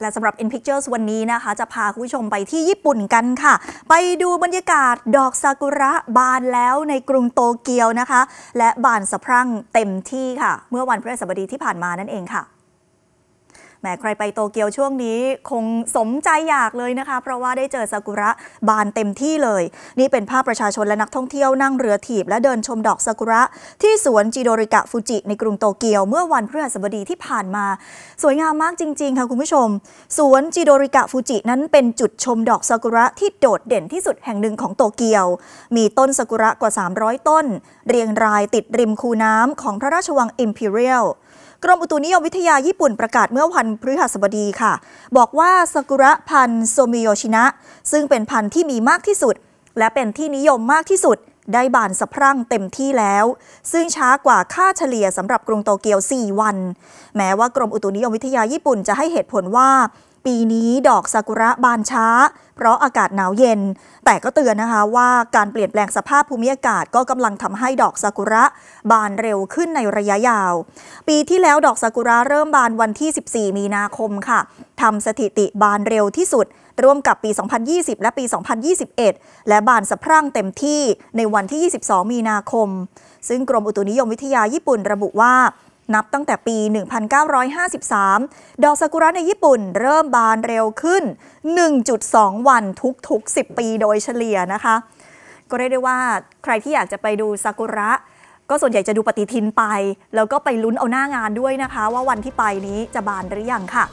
และสำหรับ In Pictures วันนี้นะคะ จะพาคุณผู้ชมไปที่ญี่ปุ่นกันค่ะ ไปดูบรรยากาศดอกซากุระบานแล้วในกรุงโตเกียวนะคะ และบานสะพรั่งเต็มที่ค่ะ เมื่อวันพฤหัสบดีที่ผ่านมานั่นเองค่ะมใครไปโตเกียวช่วงนี้คงสมใจอยากเลยนะคะ เพราะว่าได้เจอซากุระบานเต็มที่เลย นี่เป็นภาพประชาชนและนักท่องเที่ยวนั่งเรือถีบและเดินชมดอกซากุระ ที่สวนจิโดริกะฟูจิ ในกรุงโตเกียว เมื่อวันพฤหัสบดีที่ผ่านมา สวยงามมากจริงๆค่ะคุณผู้ชม สวนจิโดริกะฟูจินั้นเป็นจุดชมดอกซากุระที่โดดเด่นที่สุดแห่งหนึ่งของโตเกียว มีต้นซากุระกว่า 300 ต้น เรียงรายติดริมคูน้ำของพระราชวังอิมพีเรียลกรมอุตุนิยมวิทยาญี่ปุ่นประกาศเมื่อวันพฤหัสบดีค่ะ บอกว่าซากุระพันธุ์โซมิโยชินะ ซึ่งเป็นพันธุ์ที่มีมากที่สุด และเป็นที่นิยมมากที่สุด ได้บานสะพรั่งเต็มที่แล้ว ซึ่งช้ากว่าค่าเฉลี่ยสำหรับกรุงโตเกียว4วันแม้ว่ากรมอุตุนิยมวิทยาญี่ปุ่นจะให้เหตุผลว่าปีนี้ดอกซากุระบานช้าเพราะอากาศหนาวเย็น แต่ก็เตือนนะคะว่าการเปลี่ยนแปลงสภาพภูมิอากาศก็กำลังทำให้ดอกซากุระบานเร็วขึ้นในระยะยาวปีที่แล้วดอกซากุระเริ่มบานวันที่ 14 มีนาคมค่ะทำสถิติบานเร็วที่สุดร่วมกับปี 2020 และปี 2021 และบานสะพรั่งเต็มที่ในวันที่ 22 มีนาคม ซึ่งกรมอุตุนิยมวิทยาญี่ปุ่นระบุว่านับตั้งแต่ปี 1953 ดอกซากุระในญี่ปุ่น เริ่มบานเร็วขึ้น 1.2 วันทุกๆ 10 ปีโดยเฉลี่ยนะคะ ก็เรียกได้ว่าใครที่อยากจะไปดูซากุระ ก็ส่วนใหญ่จะดูปฏิทินไป แล้วก็ไปลุ้นเอาหน้างานด้วยนะคะ ว่าวันที่ไปนี้จะบานหรือยังค่ะ